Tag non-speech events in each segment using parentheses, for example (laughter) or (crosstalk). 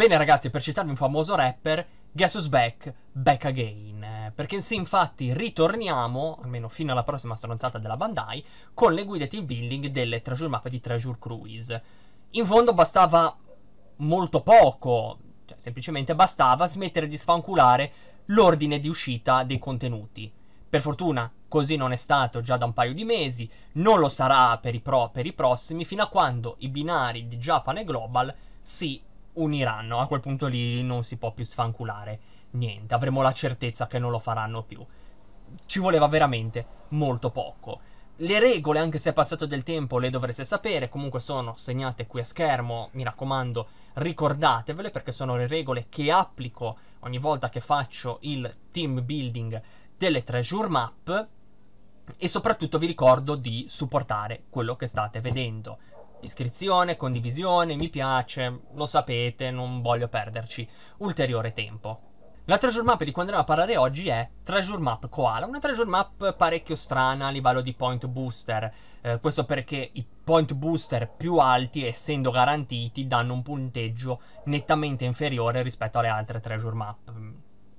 Bene ragazzi, per citarvi un famoso rapper, Guess Who's Back, Back Again. Perché se infatti ritorniamo, almeno fino alla prossima stronzata della Bandai, con le guide team building delle treasure map di Treasure Cruise. In fondo bastava molto poco, cioè semplicemente bastava smettere di sfanculare l'ordine di uscita dei contenuti. Per fortuna così non è stato già da un paio di mesi, non lo sarà per i, pro, per i prossimi, fino a quando i binari di Japan e Global si uniranno. A quel punto lì non si può più sfanculare niente. Avremo la certezza che non lo faranno più. Ci voleva veramente molto poco. Le regole, anche se è passato del tempo, le dovreste sapere, comunque sono segnate qui a schermo, mi raccomando, ricordatevele perché sono le regole che applico ogni volta che faccio il team building delle treasure map e soprattutto vi ricordo di supportare quello che state vedendo. Iscrizione, condivisione, mi piace, lo sapete, non voglio perderci ulteriore tempo. La treasure map di cui andremo a parlare oggi è Treasure Map Koala, una treasure map parecchio strana a livello di point booster, eh, questo perché i point booster più alti, essendo garantiti, danno un punteggio nettamente inferiore rispetto alle altre treasure map,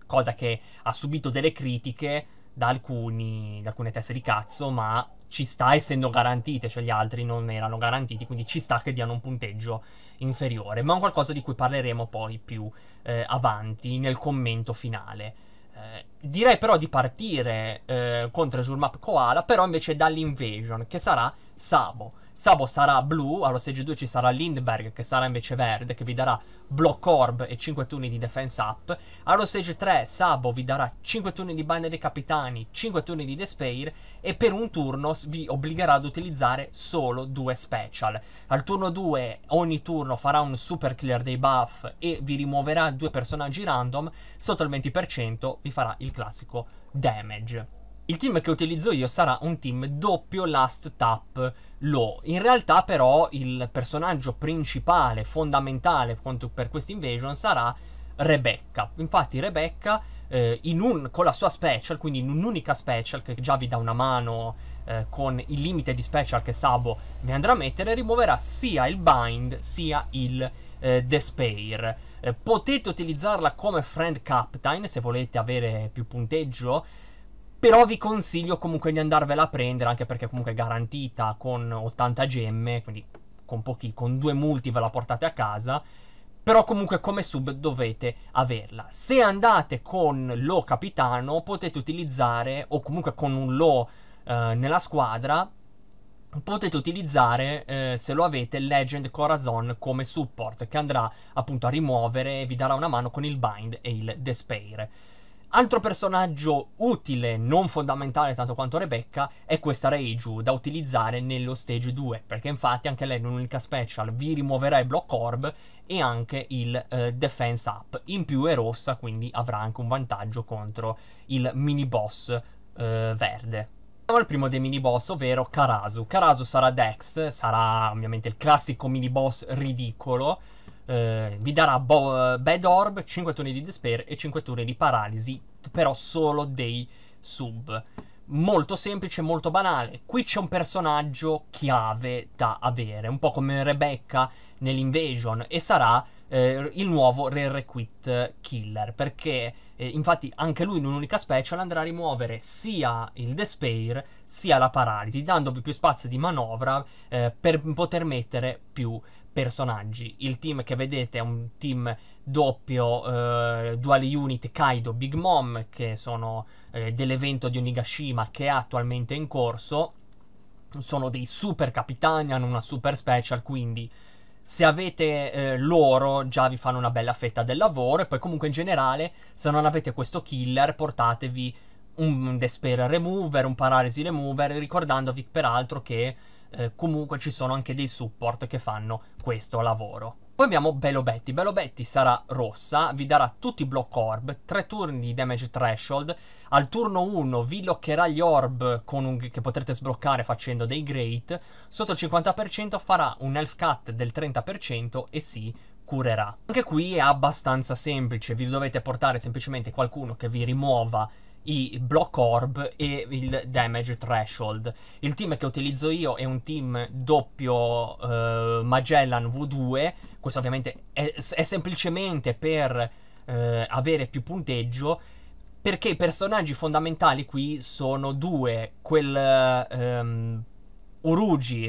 cosa che ha subito delle critiche da, alcuni, da alcune teste di cazzo, ma ci sta essendo garantite, cioè gli altri non erano garantiti, quindi ci sta che diano un punteggio inferiore, ma è un qualcosa di cui parleremo poi più eh, avanti nel commento finale. Eh, direi però di partire eh, contro Jurmap Koala, però invece dall'Invasion, che sarà Sabo. Sabo sarà blu, allo stage 2 ci sarà Lindberg che sarà invece verde, che vi darà Block Orb e 5 turni di Defense Up. Allo stage 3 Sabo vi darà 5 turni di Binder dei Capitani, 5 turni di Despair e per un turno vi obbligherà ad utilizzare solo due special. Al turno 2 ogni turno farà un super clear dei buff e vi rimuoverà due personaggi random, sotto il 20% vi farà il classico damage. Il team che utilizzo io sarà un team doppio last tap low. In realtà però il personaggio principale, fondamentale per questa invasion sarà Rebecca. Infatti Rebecca eh, in un, con la sua special, quindi in un'unica special che già vi dà una mano eh, con il limite di special che Sabo vi andrà a mettere, rimuoverà sia il bind sia il eh, despair. Eh, potete utilizzarla come friend captain se volete avere più punteggio però vi consiglio comunque di andarvela a prendere, anche perché comunque è garantita con 80 gemme, quindi con pochi, con due multi ve la portate a casa. Però comunque come sub dovete averla. Se andate con lo capitano potete utilizzare, o comunque con un lo eh, nella squadra, potete utilizzare, eh, se lo avete, Legend Corazon come support, che andrà appunto a rimuovere e vi darà una mano con il bind e il despair. Altro personaggio utile, non fondamentale tanto quanto Rebecca, è questa Reiju da utilizzare nello stage 2, perché infatti anche lei in un'unica special vi rimuoverà il Block Orb e anche il eh, Defense Up. In più è rossa, quindi avrà anche un vantaggio contro il mini boss eh, verde. Andiamo al primo dei mini boss, ovvero Karasu. Karasu sarà Dex, sarà ovviamente il classico mini boss ridicolo eh, vi darà bo- eh, Bad Orb, 5 turni di Despair e 5 turni di Paralisi, però solo dei sub molto semplice, molto banale. Qui c'è un personaggio chiave da avere, un po' come Rebecca nell'Invasion, e sarà eh, il nuovo Re Requit Killer, perché eh, infatti anche lui in un'unica special andrà a rimuovere sia il Despair sia la Paralisi, dandovi più spazio di manovra eh, per poter mettere più personaggi. Il team che vedete è un team doppio, eh, dual unit Kaido, Big Mom, che sono eh, dell'evento di Onigashima che è attualmente in corso. Sono dei super capitani, hanno una super special, quindi se avete eh, loro già vi fanno una bella fetta del lavoro e poi comunque in generale se non avete questo killer portatevi un Despair Remover, un Paralysis Remover, ricordandovi peraltro che eh, comunque ci sono anche dei support che fanno questo lavoro. Poi abbiamo Bello Betty. Bello Betty sarà rossa, vi darà tutti i block orb, 3 turni di damage threshold. Al turno 1 vi loccherà gli orb un, che potrete sbloccare facendo dei great. Sotto il 50% farà un elf cut del 30% e si curerà. Anche qui è abbastanza semplice, vi dovete portare semplicemente qualcuno che vi rimuova i block orb e il damage threshold. Il team che utilizzo io è un team doppio eh, Magellan V2, questo ovviamente è, è semplicemente per eh, avere più punteggio, perché i personaggi fondamentali qui sono due, quel ehm, Urugi,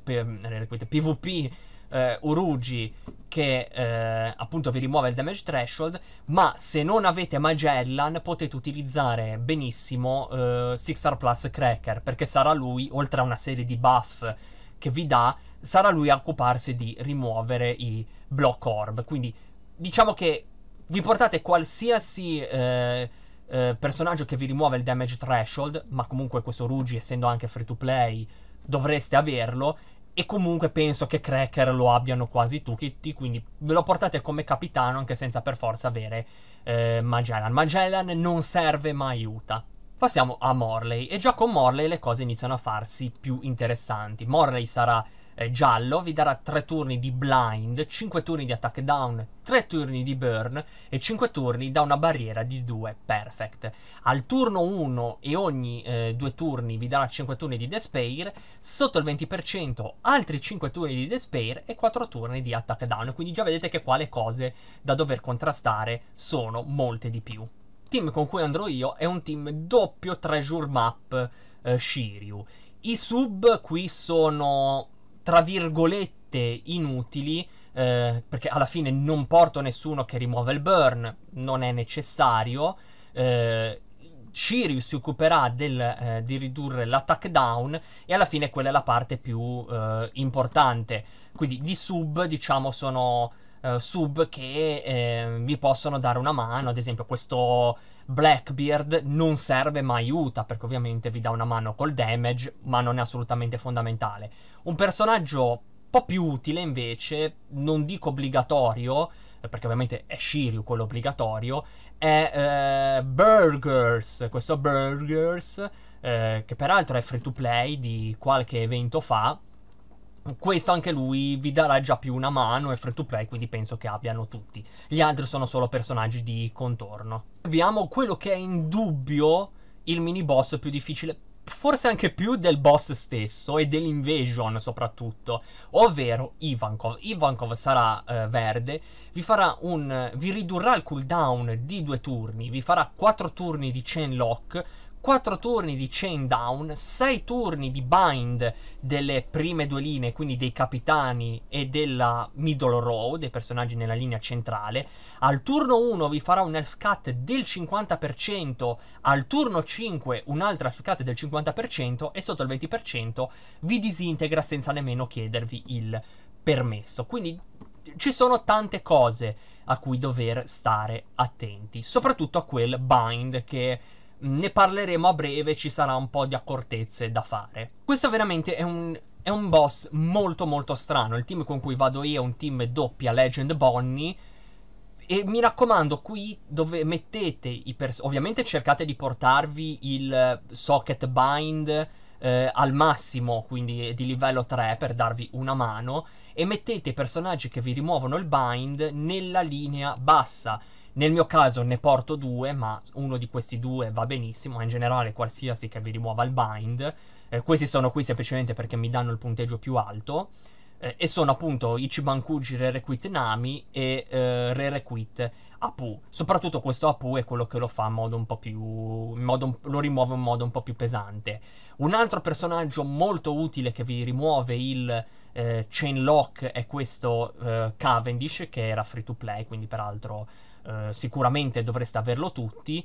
PvP, eh, Urugi che eh, appunto vi rimuove il damage threshold, ma se non avete Magellan potete utilizzare benissimo eh, 6R Plus Cracker, perché sarà lui, oltre a una serie di buff che vi dà, sarà lui a occuparsi di rimuovere i Block Orb. Quindi diciamo che vi portate qualsiasi... Eh, eh, personaggio che vi rimuove il damage threshold, ma comunque questo Rugi, essendo anche free to play, dovreste averlo. E comunque penso che Cracker lo abbiano quasi tutti, quindi ve lo portate come capitano anche senza per forza avere eh, Magellan. Magellan non serve ma aiuta. Passiamo a Morley e già con Morley le cose iniziano a farsi più interessanti. Morley sarà eh, giallo, vi darà 3 turni di blind, 5 turni di attack down, 3 turni di burn e 5 turni da una barriera di 2 perfect. Al turno 1 e ogni 2 eh, turni vi darà 5 turni di despair, sotto il 20% altri 5 turni di despair e 4 turni di attack down, quindi già vedete che qua le cose da dover contrastare sono molte di più. Il team con cui andrò io è un team doppio treasure map eh, Shiryu. I sub qui sono tra virgolette inutili, eh, perché alla fine non porto nessuno che rimuove il burn, non è necessario. Eh, Cirius si occuperà del, eh, di ridurre l'attack down e alla fine quella è la parte più eh, importante. Quindi di sub diciamo sono uh, sub che eh, vi possono dare una mano. Ad esempio, questo Blackbeard non serve ma aiuta perché ovviamente vi dà una mano col damage, ma non è assolutamente fondamentale. Un personaggio un po' più utile invece, non dico obbligatorio, perché ovviamente è Shiryu quello obbligatorio, è eh, Burgers, questo Burgers, eh, che peraltro è free to play di qualche evento fa, questo anche lui vi darà già più una mano, e free to play, quindi penso che abbiano tutti. Gli altri sono solo personaggi di contorno. Abbiamo quello che è in dubbio il mini boss più difficile, forse anche più del boss stesso e dell'invasion soprattutto, ovvero Ivankov. Ivankov sarà eh, verde, vi, un, vi ridurrà il cooldown di due turni, vi farà quattro turni di chain lock, 4 turni di chain down, 6 turni di bind delle prime due linee, quindi dei capitani e della middle row, dei personaggi nella linea centrale. Al turno 1 vi farà un elf cut del 50%, al turno 5 un'altra elf cut del 50% e sotto il 20% vi disintegra senza nemmeno chiedervi il permesso. Quindi ci sono tante cose a cui dover stare attenti, soprattutto a quel bind che ne parleremo a breve, ci sarà un po' di accortezze da fare. Questo veramente è un, è un boss molto molto strano, il team con cui vado io è un team doppia Legend Bonnie, e mi raccomando, qui dove mettete i personaggi, ovviamente cercate di portarvi il socket bind eh, al massimo, quindi di livello 3 per darvi una mano, e mettete i personaggi che vi rimuovono il bind nella linea bassa nel mio caso ne porto due, ma uno di questi due va benissimo, in generale qualsiasi che vi rimuova il bind. Eh, questi sono qui semplicemente perché mi danno il punteggio più alto. Eh, e sono appunto Ichibankuji Rerequit Nami e eh, Rerequit Apu. Soprattutto questo Apu è quello che lo fa in modo un po' più. Modo, lo rimuove in modo un po' più pesante. Un altro personaggio molto utile che vi rimuove il eh, Chain è questo eh, Cavendish, che era free to play, quindi peraltro eh, sicuramente dovreste averlo tutti.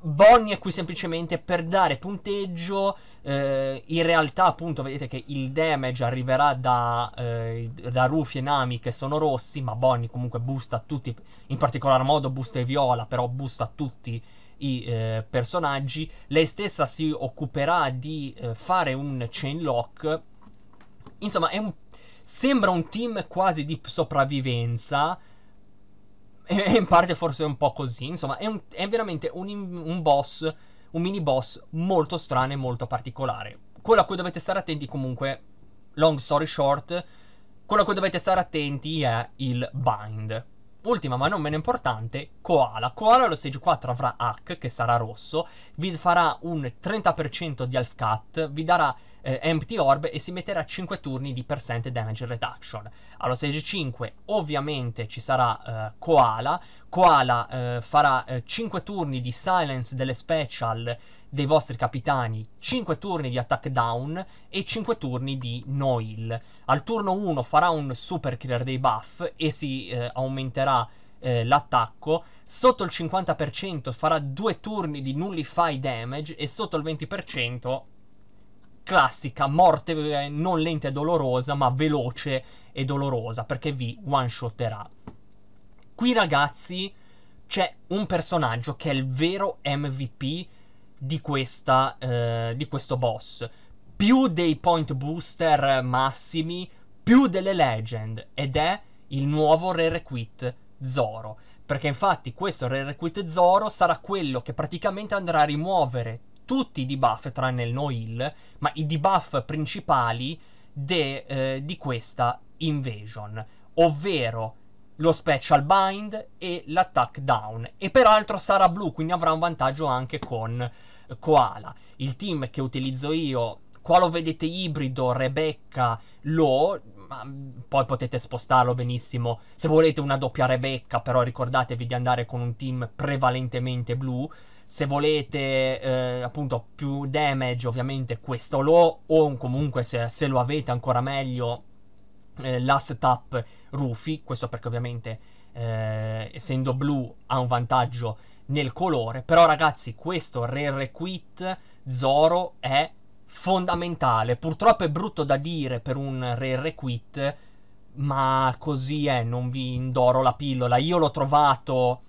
Bonnie è qui semplicemente per dare punteggio. Eh, in realtà, appunto, vedete che il damage arriverà da, eh, da Rufy e Nami che sono rossi. Ma Bonnie comunque busta tutti. In particolar modo busta e Viola, però busta tutti i eh, personaggi. Lei stessa si occuperà di eh, fare un chain lock. Insomma, un, sembra un team quasi di sopravvivenza e (laughs) in parte forse è un po' così, insomma, è, un, è veramente un, un, boss, un mini boss molto strano e molto particolare. Quello a cui dovete stare attenti comunque, long story short, quello a cui dovete stare attenti è il bind. Ultima ma non meno importante, Koala. Koala allo stage 4 avrà hack, che sarà rosso, vi farà un 30% di half cut, vi darà eh, Empty Orb e si metterà 5 turni di percent damage reduction. Allo stage 5 ovviamente ci sarà eh, Koala, Koala eh, farà 5 eh, turni di silence delle special dei vostri capitani, 5 turni di attack down e 5 turni di no heal. Al turno 1 farà un super clear dei buff e si eh, aumenterà eh, l'attacco, sotto il 50% farà 2 turni di nullify damage e sotto il 20% classica morte eh, non lenta e dolorosa, ma veloce e dolorosa, perché vi one-shotterà. Qui, ragazzi, c'è un personaggio che è il vero MVP di, questa, eh, di questo boss. Più dei point booster massimi, più delle legend, ed è il nuovo Rare Quit Zoro. Perché infatti questo Rare Quit Zoro sarà quello che praticamente andrà a rimuovere tutti i debuff tranne il no heal, ma i debuff principali de, eh, di questa invasion, ovvero lo special bind e l'attack down. E peraltro sarà blu, quindi avrà un vantaggio anche con Koala. Il team che utilizzo io, qua lo vedete ibrido, Rebecca, Lo, ma mm, poi potete spostarlo benissimo. Se volete una doppia Rebecca, però ricordatevi di andare con un team prevalentemente blu. Se volete eh, appunto più damage, ovviamente questo lo, o comunque se, se lo avete ancora meglio, eh, la setup Rufy. Questo perché ovviamente eh, essendo blu ha un vantaggio nel colore. Però ragazzi, questo Rare Quit Zoro è fondamentale. Purtroppo è brutto da dire per un rare quit, ma così è, non vi indoro la pillola. Io l'ho trovato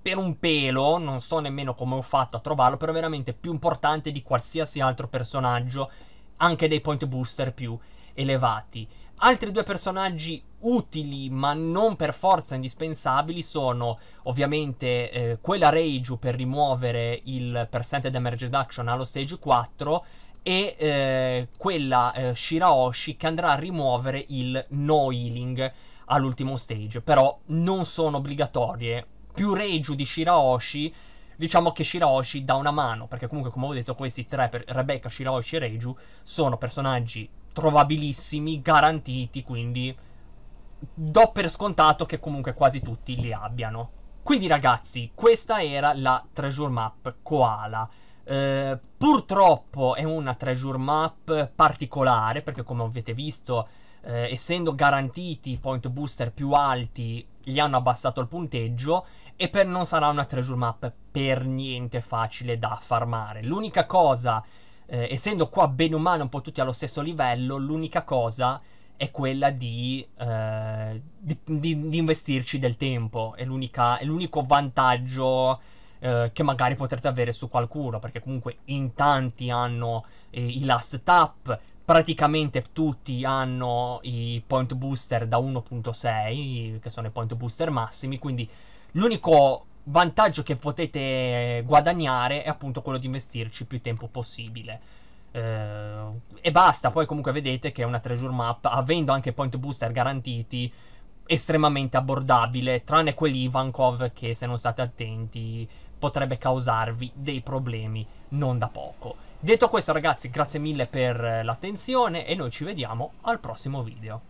per un pelo, non so nemmeno come ho fatto a trovarlo, però veramente più importante di qualsiasi altro personaggio, anche dei point booster più elevati. Altri due personaggi utili ma non per forza indispensabili sono ovviamente eh, quella Reiju per rimuovere il percent damage reduction allo stage 4 e eh, quella eh, Shiraoshi che andrà a rimuovere il no healing all'ultimo stage, però non sono obbligatorie. Più Reiju di Shiraoshi, diciamo che Shiraoshi dà una mano, perché comunque come ho detto questi tre, Rebecca, Shiraoshi e Reiju, sono personaggi trovabilissimi, garantiti, quindi do per scontato che comunque quasi tutti li abbiano. Quindi ragazzi, questa era la treasure map Koala. Eh, purtroppo è una treasure map particolare perché come avete visto, eh, essendo garantiti i point booster più alti, gli hanno abbassato il punteggio e per non sarà una treasure map per niente facile da farmare. L'unica cosa eh, essendo qua bene o male un po' tutti allo stesso livello, l'unica cosa è quella di, eh, di, di, di investirci del tempo, è, è l'unico vantaggio eh, che magari potrete avere su qualcuno, perché comunque in tanti hanno eh, i last tap, praticamente tutti hanno i point booster da 1.6, che sono i point booster massimi, quindi l'unico vantaggio che potete guadagnare è appunto quello di investirci più tempo possibile. Uh, e basta. Poi, comunque, vedete che è una treasure map, avendo anche point booster garantiti, estremamente abbordabile, tranne quelli Ivankov che, se non state attenti, potrebbe causarvi dei problemi non da poco. Detto questo, ragazzi, grazie mille per l'attenzione e noi ci vediamo al prossimo video.